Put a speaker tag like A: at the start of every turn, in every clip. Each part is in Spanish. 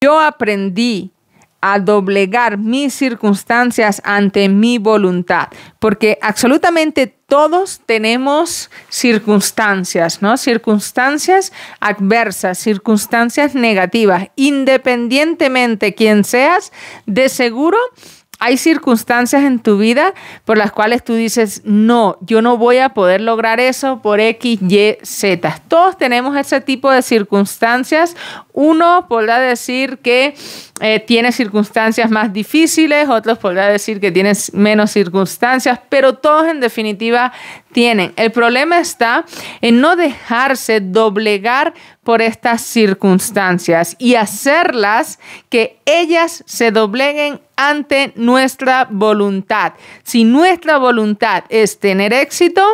A: Yo aprendí a doblegar mis circunstancias ante mi voluntad, porque absolutamente todos tenemos circunstancias, ¿no? Circunstancias adversas, circunstancias negativas, independientemente quién seas, de seguro hay circunstancias en tu vida por las cuales tú dices, no, yo no voy a poder lograr eso por X, Y, Z. Todos tenemos ese tipo de circunstancias. Uno podrá decir que eh, tiene circunstancias más difíciles, otros podrá decir que tienes menos circunstancias, pero todos en definitiva tienen. El problema está en no dejarse doblegar por estas circunstancias y hacerlas que ellas se dobleguen ante nuestra voluntad. Si nuestra voluntad es tener éxito,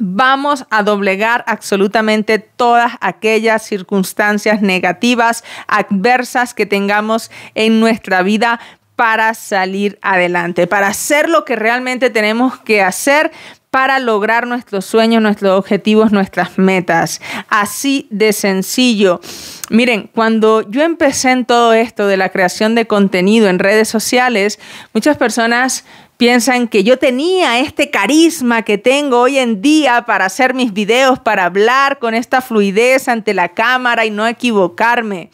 A: vamos a doblegar absolutamente todas aquellas circunstancias negativas, adversas que tengamos en nuestra vida para salir adelante, para hacer lo que realmente tenemos que hacer para lograr nuestros sueños, nuestros objetivos, nuestras metas. Así de sencillo. Miren, cuando yo empecé en todo esto de la creación de contenido en redes sociales, muchas personas piensan que yo tenía este carisma que tengo hoy en día para hacer mis videos, para hablar con esta fluidez ante la cámara y no equivocarme.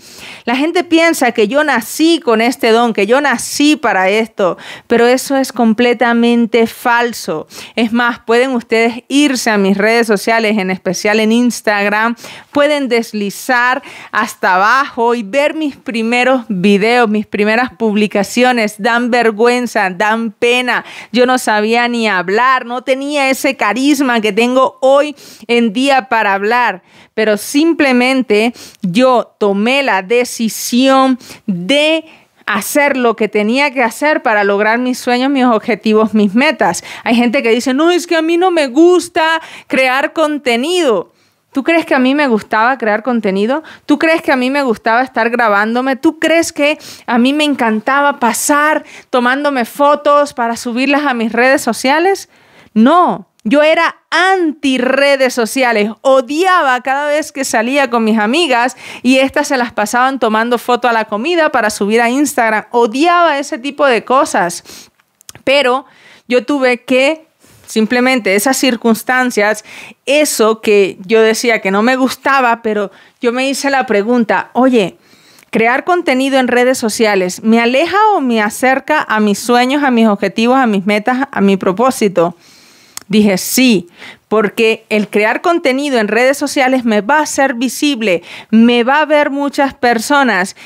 A: La gente piensa que yo nací con este don, que yo nací para esto, pero eso es completamente falso. Es más, pueden ustedes irse a mis redes sociales, en especial en Instagram, pueden deslizar a hasta abajo y ver mis primeros videos, mis primeras publicaciones, dan vergüenza, dan pena. Yo no sabía ni hablar, no tenía ese carisma que tengo hoy en día para hablar, pero simplemente yo tomé la decisión de hacer lo que tenía que hacer para lograr mis sueños, mis objetivos, mis metas. Hay gente que dice, no, es que a mí no me gusta crear contenido. ¿Tú crees que a mí me gustaba crear contenido? ¿Tú crees que a mí me gustaba estar grabándome? ¿Tú crees que a mí me encantaba pasar tomándome fotos para subirlas a mis redes sociales? No, yo era anti redes sociales, odiaba cada vez que salía con mis amigas y estas se las pasaban tomando foto a la comida para subir a Instagram, odiaba ese tipo de cosas. Pero yo tuve que Simplemente esas circunstancias, eso que yo decía que no me gustaba, pero yo me hice la pregunta, oye, crear contenido en redes sociales, ¿me aleja o me acerca a mis sueños, a mis objetivos, a mis metas, a mi propósito? Dije, sí, porque el crear contenido en redes sociales me va a ser visible, me va a ver muchas personas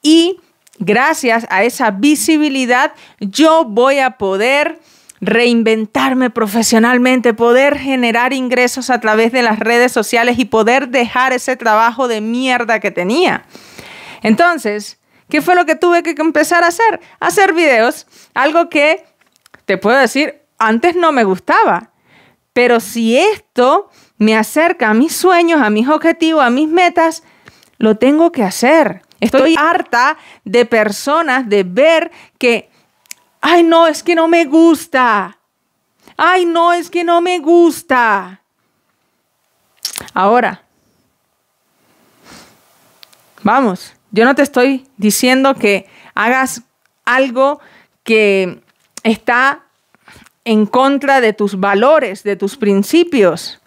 A: y gracias a esa visibilidad yo voy a poder reinventarme profesionalmente, poder generar ingresos a través de las redes sociales y poder dejar ese trabajo de mierda que tenía. Entonces, ¿qué fue lo que tuve que empezar a hacer? hacer videos, algo que te puedo decir, antes no me gustaba, pero si esto me acerca a mis sueños, a mis objetivos, a mis metas, lo tengo que hacer. Estoy harta de personas, de ver que ay no, es que no me gusta, ay no, es que no me gusta. Ahora, vamos, yo no te estoy diciendo que hagas algo que está en contra de tus valores, de tus principios.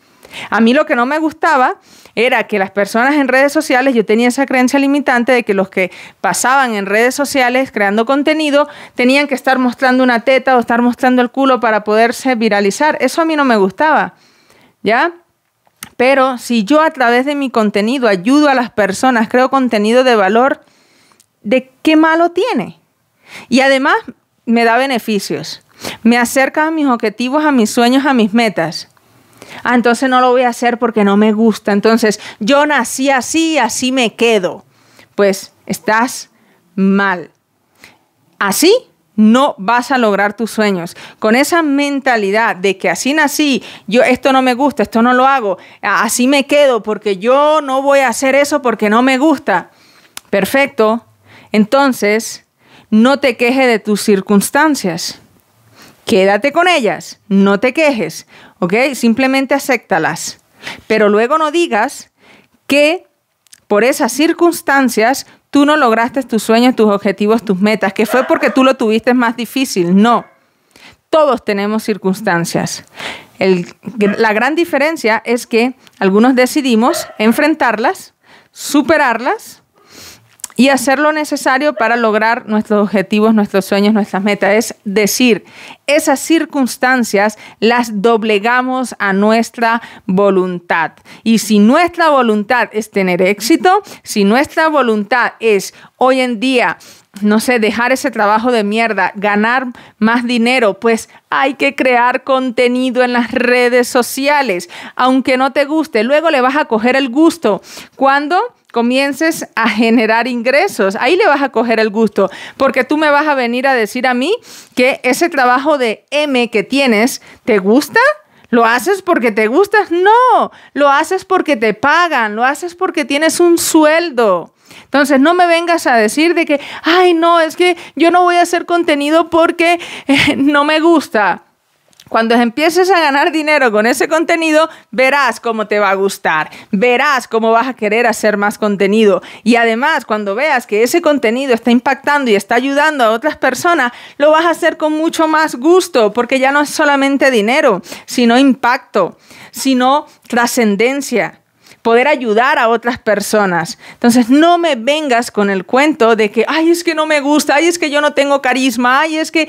A: A mí lo que no me gustaba era que las personas en redes sociales, yo tenía esa creencia limitante de que los que pasaban en redes sociales creando contenido tenían que estar mostrando una teta o estar mostrando el culo para poderse viralizar. Eso a mí no me gustaba, ¿ya? Pero si yo a través de mi contenido ayudo a las personas, creo contenido de valor, ¿de qué malo tiene? Y además me da beneficios. Me acerca a mis objetivos, a mis sueños, a mis metas. Ah, entonces no lo voy a hacer porque no me gusta. Entonces, yo nací así, así me quedo. Pues estás mal. Así no vas a lograr tus sueños. Con esa mentalidad de que así nací, yo esto no me gusta, esto no lo hago, así me quedo porque yo no voy a hacer eso porque no me gusta. Perfecto. Entonces, no te quejes de tus circunstancias. Quédate con ellas, no te quejes, Simplemente acéptalas. Pero luego no digas que por esas circunstancias tú no lograste tus sueños, tus objetivos, tus metas, que fue porque tú lo tuviste más difícil. No, todos tenemos circunstancias. la gran diferencia es que algunos decidimos enfrentarlas, superarlas, y hacer lo necesario para lograr nuestros objetivos, nuestros sueños, nuestras metas. Es decir, esas circunstancias las doblegamos a nuestra voluntad. Y si nuestra voluntad es tener éxito, si nuestra voluntad es hoy en día no sé, dejar ese trabajo de mierda, ganar más dinero, pues hay que crear contenido en las redes sociales, aunque no te guste, luego le vas a coger el gusto. ¿Cuándo? comiences a generar ingresos. Ahí le vas a coger el gusto, porque tú me vas a venir a decir a mí que ese trabajo de M que tienes, ¿te gusta? ¿Lo haces porque te gustas? No, lo haces porque te pagan, lo haces porque tienes un sueldo. Entonces, no me vengas a decir de que, ay, no, es que yo no voy a hacer contenido porque eh, no me gusta. Cuando empieces a ganar dinero con ese contenido, verás cómo te va a gustar, verás cómo vas a querer hacer más contenido. Y además, cuando veas que ese contenido está impactando y está ayudando a otras personas, lo vas a hacer con mucho más gusto, porque ya no es solamente dinero, sino impacto, sino trascendencia poder ayudar a otras personas. Entonces, no me vengas con el cuento de que, ay, es que no me gusta, ay, es que yo no tengo carisma, ay, es que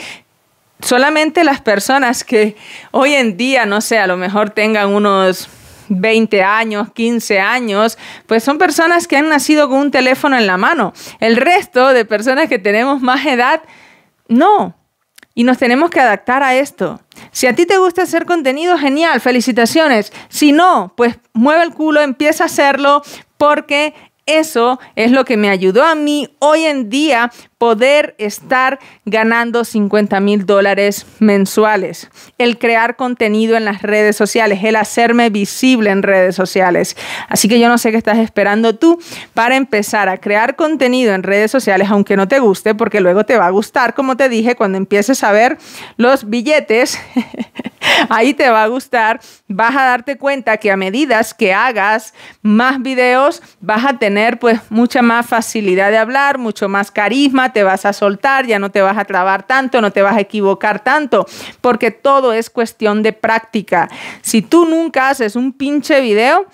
A: solamente las personas que hoy en día, no sé, a lo mejor tengan unos 20 años, 15 años, pues son personas que han nacido con un teléfono en la mano. El resto de personas que tenemos más edad, no. Y nos tenemos que adaptar a esto. Si a ti te gusta hacer contenido, genial, felicitaciones. Si no, pues mueve el culo, empieza a hacerlo porque eso es lo que me ayudó a mí hoy en día poder estar ganando 50 mil dólares mensuales, el crear contenido en las redes sociales, el hacerme visible en redes sociales. Así que yo no sé qué estás esperando tú para empezar a crear contenido en redes sociales, aunque no te guste, porque luego te va a gustar, como te dije, cuando empieces a ver los billetes. ahí te va a gustar, vas a darte cuenta que a medida que hagas más videos, vas a tener pues mucha más facilidad de hablar, mucho más carisma, te vas a soltar, ya no te vas a trabar tanto, no te vas a equivocar tanto, porque todo es cuestión de práctica. Si tú nunca haces un pinche video,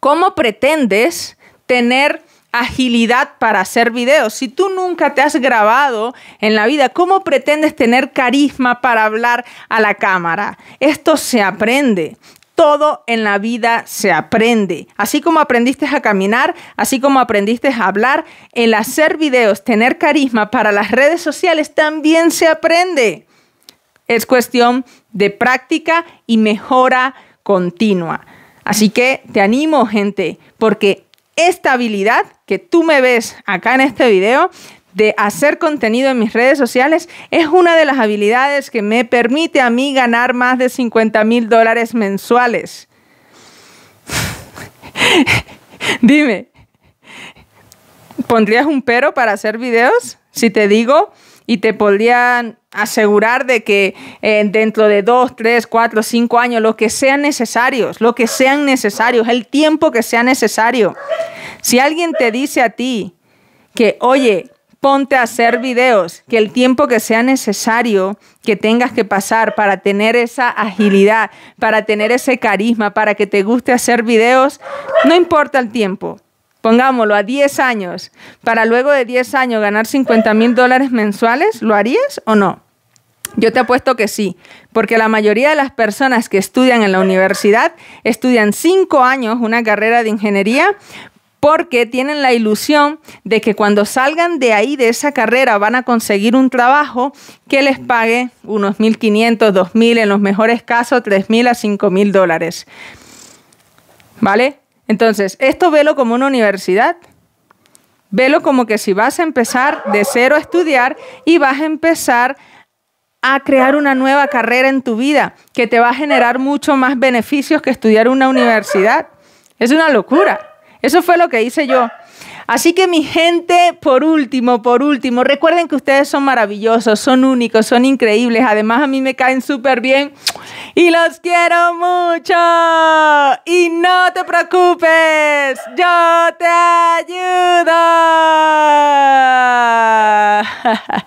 A: ¿cómo pretendes tener agilidad para hacer videos. Si tú nunca te has grabado en la vida, ¿cómo pretendes tener carisma para hablar a la cámara? Esto se aprende. Todo en la vida se aprende. Así como aprendiste a caminar, así como aprendiste a hablar, el hacer videos, tener carisma para las redes sociales también se aprende. Es cuestión de práctica y mejora continua. Así que te animo, gente, porque esta habilidad que tú me ves acá en este video de hacer contenido en mis redes sociales es una de las habilidades que me permite a mí ganar más de 50 mil dólares mensuales. Dime, ¿pondrías un pero para hacer videos? Si te digo y te podrían asegurar de que eh, dentro de dos, tres, cuatro, cinco años, lo que sean necesarios, lo que sean necesarios, el tiempo que sea necesario. Si alguien te dice a ti que, oye, ponte a hacer videos, que el tiempo que sea necesario que tengas que pasar para tener esa agilidad, para tener ese carisma, para que te guste hacer videos, no importa el tiempo. Pongámoslo a 10 años, para luego de 10 años ganar 50 mil dólares mensuales, ¿lo harías o no? Yo te apuesto que sí, porque la mayoría de las personas que estudian en la universidad estudian 5 años una carrera de ingeniería porque tienen la ilusión de que cuando salgan de ahí, de esa carrera, van a conseguir un trabajo que les pague unos 1.500, 2.000, en los mejores casos 3.000 a 5.000 dólares. ¿Vale? Entonces, esto velo como una universidad. Velo como que si vas a empezar de cero a estudiar y vas a empezar a crear una nueva carrera en tu vida que te va a generar mucho más beneficios que estudiar una universidad. Es una locura. Eso fue lo que hice yo. Así que mi gente, por último, por último, recuerden que ustedes son maravillosos, son únicos, son increíbles. Además, a mí me caen súper bien y los quiero mucho. Y no te preocupes, yo te ayudo.